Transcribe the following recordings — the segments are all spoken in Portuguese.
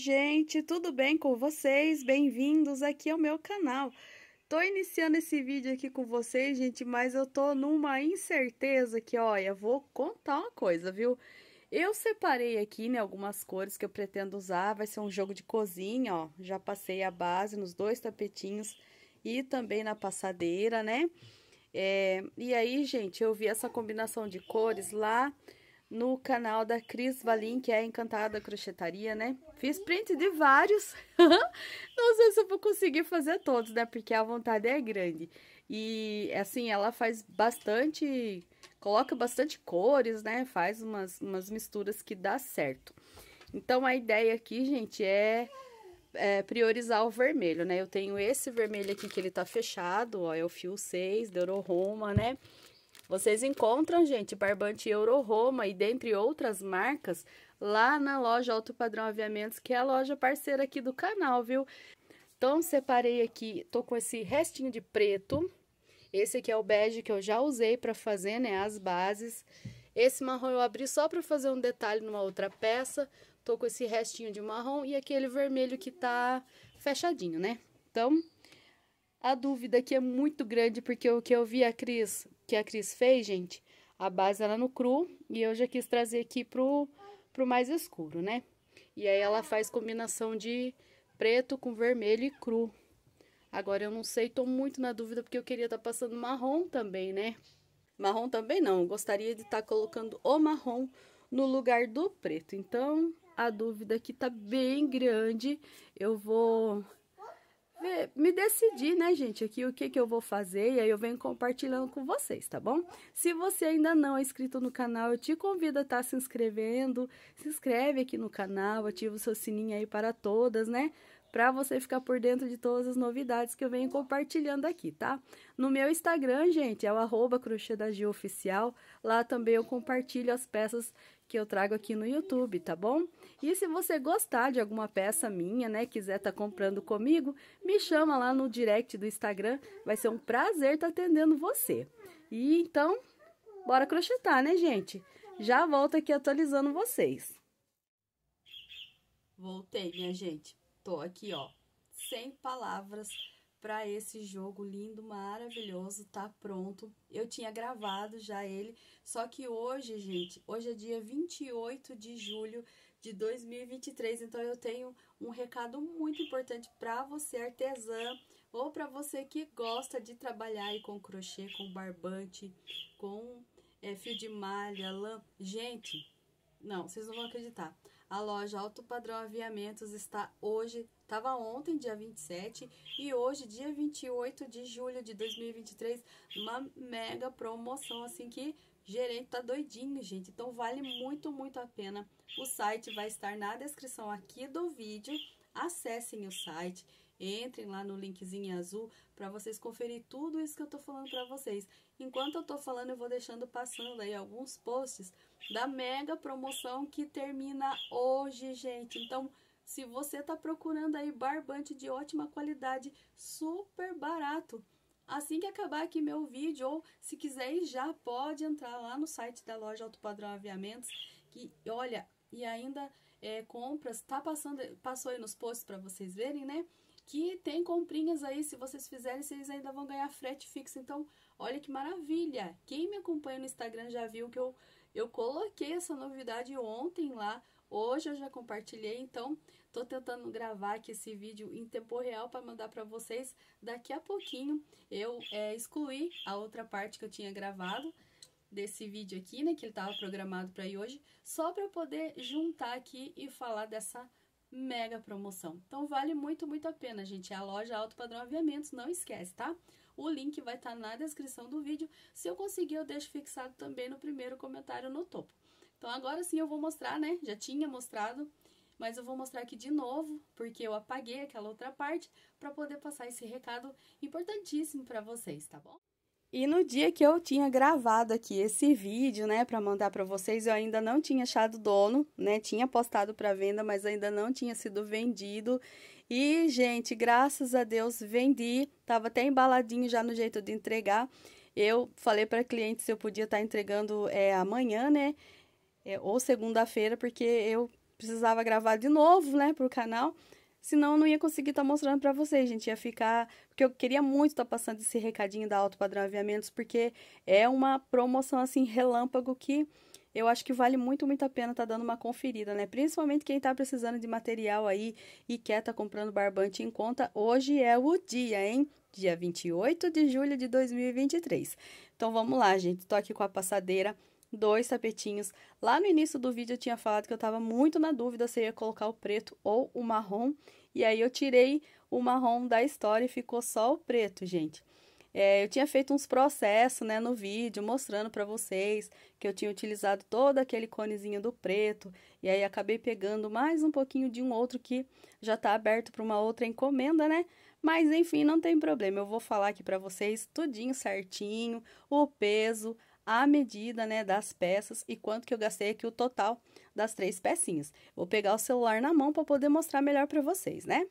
gente, tudo bem com vocês? Bem-vindos aqui ao meu canal. Tô iniciando esse vídeo aqui com vocês, gente, mas eu tô numa incerteza que, olha, vou contar uma coisa, viu? Eu separei aqui, né, algumas cores que eu pretendo usar, vai ser um jogo de cozinha, ó, já passei a base nos dois tapetinhos e também na passadeira, né? É, e aí, gente, eu vi essa combinação de cores lá no canal da Cris Valim, que é encantada crochetaria, né? Fiz print de vários. Não sei se eu vou conseguir fazer todos, né? Porque a vontade é grande. E, assim, ela faz bastante... Coloca bastante cores, né? Faz umas, umas misturas que dá certo. Então, a ideia aqui, gente, é, é priorizar o vermelho, né? Eu tenho esse vermelho aqui que ele tá fechado, ó. É o fio 6, de Roma, né? Vocês encontram, gente, barbante Euro Roma e dentre outras marcas lá na loja Alto Padrão Aviamentos, que é a loja parceira aqui do canal, viu? Então, separei aqui, tô com esse restinho de preto. Esse aqui é o bege que eu já usei para fazer, né, as bases. Esse marrom eu abri só para fazer um detalhe numa outra peça. Tô com esse restinho de marrom e aquele vermelho que tá fechadinho, né? Então, a dúvida aqui é muito grande, porque o que eu vi a Cris que a Cris fez, gente, a base ela no cru e eu já quis trazer aqui pro, pro mais escuro, né? E aí ela faz combinação de preto com vermelho e cru. Agora eu não sei, tô muito na dúvida porque eu queria estar tá passando marrom também, né? Marrom também não, gostaria de estar tá colocando o marrom no lugar do preto. Então, a dúvida aqui tá bem grande. Eu vou me decidir, né, gente, aqui o que, que eu vou fazer e aí eu venho compartilhando com vocês, tá bom? Se você ainda não é inscrito no canal, eu te convido a estar tá se inscrevendo, se inscreve aqui no canal, ativa o seu sininho aí para todas, né? Para você ficar por dentro de todas as novidades que eu venho compartilhando aqui, tá? No meu Instagram, gente, é o arroba crochê da Gia Oficial. Lá também eu compartilho as peças que eu trago aqui no YouTube, tá bom? E se você gostar de alguma peça minha, né, quiser estar tá comprando comigo, me chama lá no direct do Instagram, vai ser um prazer estar tá atendendo você. E então, bora crochetar, né, gente? Já volto aqui atualizando vocês. Voltei, minha gente. Tô aqui, ó, sem palavras para esse jogo lindo, maravilhoso, tá pronto. Eu tinha gravado já ele, só que hoje, gente, hoje é dia 28 de julho de 2023, então eu tenho um recado muito importante para você artesã ou para você que gosta de trabalhar aí com crochê, com barbante, com é, fio de malha, lã. Gente, não, vocês não vão acreditar. A loja Alto Padrão Aviamentos está hoje, estava ontem, dia 27, e hoje, dia 28 de julho de 2023, uma mega promoção, assim que gerente tá doidinho, gente. Então vale muito, muito a pena. O site vai estar na descrição aqui do vídeo. Acessem o site, Entrem lá no linkzinho azul para vocês conferir tudo isso que eu estou falando para vocês. Enquanto eu estou falando, eu vou deixando passando aí alguns posts da mega promoção que termina hoje, gente. Então, se você está procurando aí barbante de ótima qualidade, super barato, Assim que acabar aqui meu vídeo, ou se quiser já, pode entrar lá no site da loja Auto Padrão Aviamentos, que olha, e ainda é, compras, tá passando, passou aí nos posts para vocês verem, né? que tem comprinhas aí, se vocês fizerem, vocês ainda vão ganhar frete fixo. Então, olha que maravilha! Quem me acompanha no Instagram já viu que eu, eu coloquei essa novidade ontem lá. Hoje eu já compartilhei, então tô tentando gravar aqui esse vídeo em tempo real para mandar para vocês daqui a pouquinho. Eu é, excluí a outra parte que eu tinha gravado desse vídeo aqui, né, que ele tava programado para ir hoje, só para eu poder juntar aqui e falar dessa mega promoção. Então vale muito, muito a pena, gente. É a loja Alto Padrão Aviamentos, não esquece, tá? O link vai estar tá na descrição do vídeo. Se eu conseguir, eu deixo fixado também no primeiro comentário no topo. Então agora sim eu vou mostrar, né? Já tinha mostrado, mas eu vou mostrar aqui de novo, porque eu apaguei aquela outra parte para poder passar esse recado importantíssimo para vocês, tá bom? E no dia que eu tinha gravado aqui esse vídeo, né, para mandar para vocês, eu ainda não tinha achado dono, né? Tinha postado para venda, mas ainda não tinha sido vendido. E, gente, graças a Deus vendi, tava até embaladinho já no jeito de entregar. Eu falei para cliente se eu podia estar tá entregando é, amanhã, né? É, ou segunda-feira, porque eu precisava gravar de novo, né, pro canal. canal. Senão eu não ia conseguir estar tá mostrando para vocês, gente. Ia ficar. Porque eu queria muito estar tá passando esse recadinho da Alto Padrão Aviamentos, porque é uma promoção assim relâmpago que eu acho que vale muito, muito a pena estar tá dando uma conferida, né? Principalmente quem está precisando de material aí e quer estar tá comprando barbante em conta, hoje é o dia, hein? Dia 28 de julho de 2023. Então vamos lá, gente. Tô aqui com a passadeira dois tapetinhos. Lá no início do vídeo eu tinha falado que eu estava muito na dúvida se ia colocar o preto ou o marrom. E aí eu tirei o marrom da história e ficou só o preto, gente. É, eu tinha feito uns processos né, no vídeo, mostrando para vocês que eu tinha utilizado todo aquele conezinho do preto. E aí acabei pegando mais um pouquinho de um outro que já está aberto para uma outra encomenda, né? Mas enfim, não tem problema, eu vou falar aqui para vocês tudinho certinho, o peso, a medida, né, das peças e quanto que eu gastei aqui o total das três pecinhas. Vou pegar o celular na mão para poder mostrar melhor para vocês, né?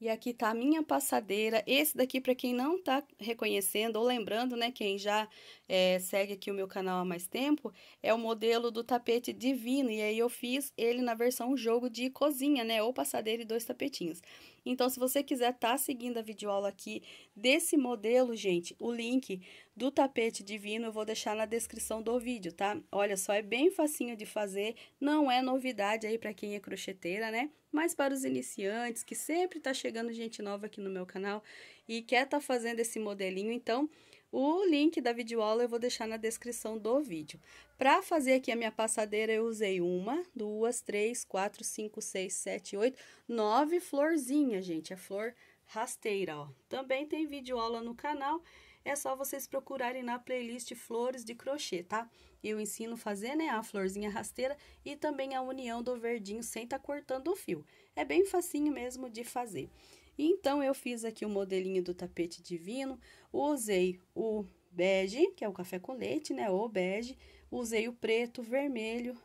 E aqui tá a minha passadeira. Esse daqui, para quem não tá reconhecendo ou lembrando, né, quem já é, segue aqui o meu canal há mais tempo, é o modelo do tapete divino. E aí, eu fiz ele na versão jogo de cozinha, né, ou passadeira e dois tapetinhos. Então, se você quiser estar tá seguindo a videoaula aqui desse modelo, gente, o link do tapete divino eu vou deixar na descrição do vídeo, tá? Olha só, é bem facinho de fazer, não é novidade aí para quem é crocheteira, né? Mas para os iniciantes, que sempre tá chegando gente nova aqui no meu canal e quer tá fazendo esse modelinho, então o link da videoaula eu vou deixar na descrição do vídeo. Para fazer aqui a minha passadeira, eu usei uma, duas, três, quatro, cinco, seis, sete, oito, nove florzinhas, gente. É flor rasteira, ó. Também tem videoaula no canal, é só vocês procurarem na playlist Flores de Crochê, tá? Eu ensino a fazer, né, a florzinha rasteira e também a união do verdinho sem tá cortando o fio. É bem facinho mesmo de fazer. Então, eu fiz aqui o modelinho do tapete divino, usei o bege, que é o café com leite, né? O bege, usei o preto, vermelho,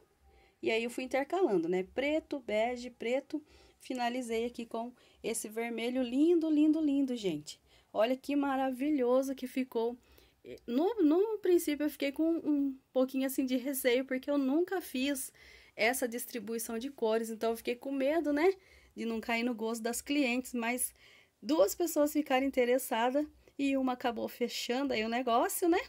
e aí eu fui intercalando, né? Preto, bege, preto, finalizei aqui com esse vermelho lindo, lindo, lindo, gente. Olha que maravilhoso que ficou. No, no princípio, eu fiquei com um pouquinho, assim, de receio, porque eu nunca fiz essa distribuição de cores, então eu fiquei com medo, né? de não cair no gosto das clientes, mas duas pessoas ficaram interessadas e uma acabou fechando aí o negócio, né?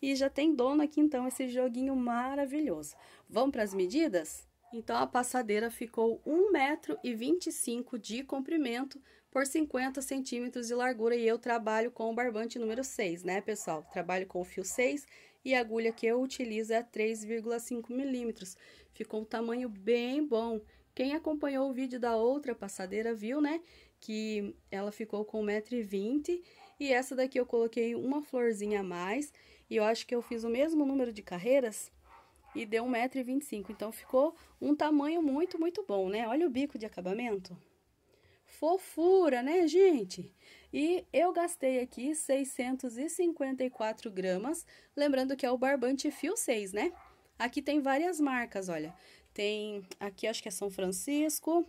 E já tem dono aqui então esse joguinho maravilhoso. Vamos para as medidas? Então a passadeira ficou 1,25m de comprimento por 50 centímetros de largura e eu trabalho com o barbante número 6, né, pessoal? Trabalho com o fio 6 e a agulha que eu utilizo é 3,5 milímetros. Ficou um tamanho bem bom. Quem acompanhou o vídeo da outra passadeira viu, né? Que ela ficou com 1,20m. E essa daqui eu coloquei uma florzinha a mais. E eu acho que eu fiz o mesmo número de carreiras e deu 1,25m. Então, ficou um tamanho muito, muito bom, né? Olha o bico de acabamento. Fofura, né, gente? E eu gastei aqui 654 gramas. Lembrando que é o barbante fio 6, né? Aqui tem várias marcas, olha. Tem aqui, acho que é São Francisco,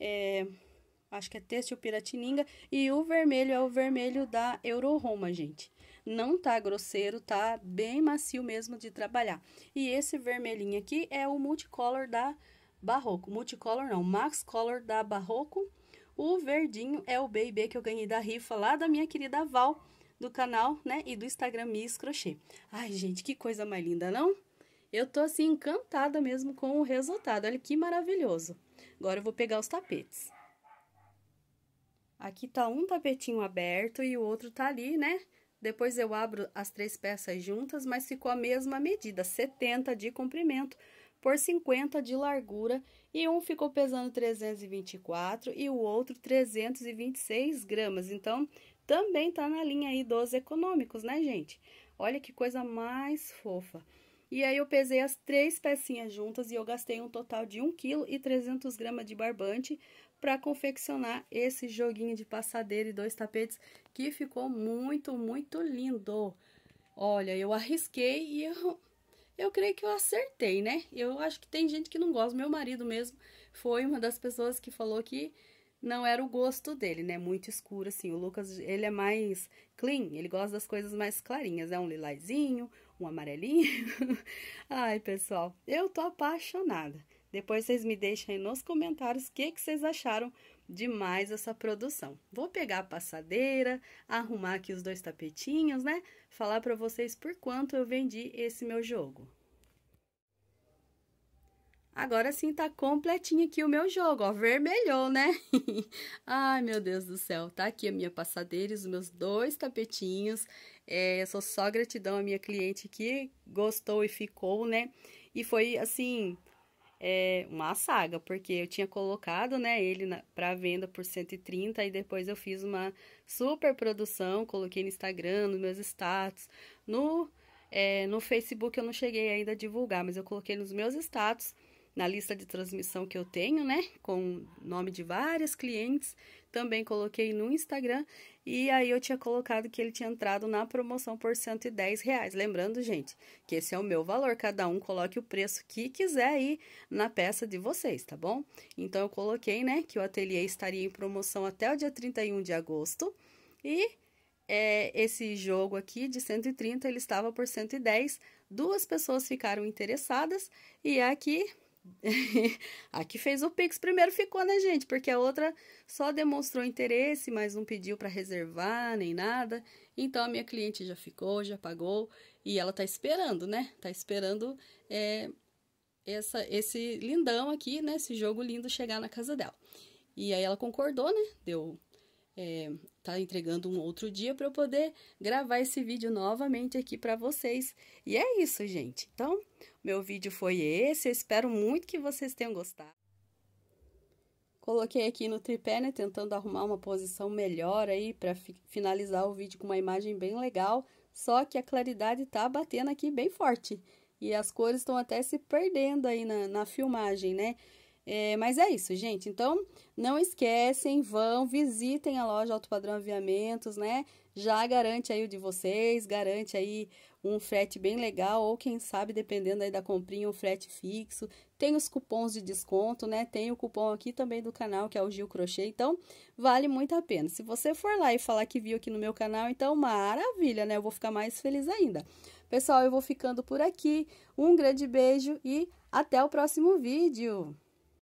é, acho que é têxtil Piratininga, e o vermelho é o vermelho da Euroroma, gente. Não tá grosseiro, tá bem macio mesmo de trabalhar. E esse vermelhinho aqui é o multicolor da Barroco, multicolor não, max color da Barroco. O verdinho é o BB que eu ganhei da rifa lá da minha querida Val, do canal, né, e do Instagram Miss Crochê. Ai, gente, que coisa mais linda, não? Eu tô assim encantada mesmo com o resultado. Olha que maravilhoso. Agora eu vou pegar os tapetes. Aqui tá um tapetinho aberto e o outro tá ali, né? Depois eu abro as três peças juntas, mas ficou a mesma medida, 70 de comprimento por 50 de largura, e um ficou pesando 324 e o outro 326 gramas. Então, também tá na linha aí dos econômicos, né, gente? Olha que coisa mais fofa. E aí eu pesei as três pecinhas juntas e eu gastei um total de 1 kg e 300 gramas de barbante para confeccionar esse joguinho de passadeira e dois tapetes que ficou muito, muito lindo. Olha, eu arrisquei e eu, eu creio que eu acertei, né? Eu acho que tem gente que não gosta, meu marido mesmo foi uma das pessoas que falou que não era o gosto dele, né? Muito escuro, assim. O Lucas, ele é mais clean, ele gosta das coisas mais clarinhas, é né? um lilazinho, um amarelinho. Ai, pessoal, eu tô apaixonada. Depois vocês me deixem aí nos comentários o que, que vocês acharam demais essa produção. Vou pegar a passadeira, arrumar aqui os dois tapetinhos, né? Falar para vocês por quanto eu vendi esse meu jogo. Agora sim tá completinho aqui o meu jogo, ó, vermelhou, né? Ai, meu Deus do céu, tá aqui a minha passadeira e os meus dois tapetinhos. É, eu sou só gratidão à minha cliente que gostou e ficou, né? E foi assim, é, uma saga, porque eu tinha colocado, né, ele para venda por 130 e depois eu fiz uma super produção, coloquei no Instagram, nos meus status, no é, no Facebook eu não cheguei ainda a divulgar, mas eu coloquei nos meus status, na lista de transmissão que eu tenho, né? Com nome de várias clientes. Também coloquei no Instagram e aí eu tinha colocado que ele tinha entrado na promoção por 110 reais. Lembrando, gente, que esse é o meu valor. Cada um coloque o preço que quiser aí na peça de vocês, tá bom? Então eu coloquei, né, que o ateliê estaria em promoção até o dia 31 de agosto. E é, esse jogo aqui de 130, ele estava por 110. Duas pessoas ficaram interessadas e aqui a que fez o Pix primeiro ficou, né, gente? Porque a outra só demonstrou interesse, mas não pediu para reservar nem nada. Então a minha cliente já ficou, já pagou e ela tá esperando, né? Tá esperando é, essa, esse lindão aqui, né? Esse jogo lindo chegar na casa dela. E aí ela concordou, né? Deu é, tá entregando um outro dia para eu poder gravar esse vídeo novamente aqui para vocês. E é isso, gente. Então, meu vídeo foi esse. Eu espero muito que vocês tenham gostado. Coloquei aqui no tripé, né, tentando arrumar uma posição melhor aí para finalizar o vídeo com uma imagem bem legal, só que a claridade tá batendo aqui bem forte. E as cores estão até se perdendo aí na, na filmagem, né? É, mas é isso, gente. Então, não esquecem, vão, visitem a loja Alto Padrão Aviamentos, né? Já garante aí o de vocês, garante aí um frete bem legal, ou quem sabe, dependendo aí da comprinha, um frete fixo. Tem os cupons de desconto, né? Tem o cupom aqui também do canal, que é o Gil Crochê. Então, vale muito a pena. Se você for lá e falar que viu aqui no meu canal, então, maravilha, né? Eu vou ficar mais feliz ainda. Pessoal, eu vou ficando por aqui. Um grande beijo e até o próximo vídeo!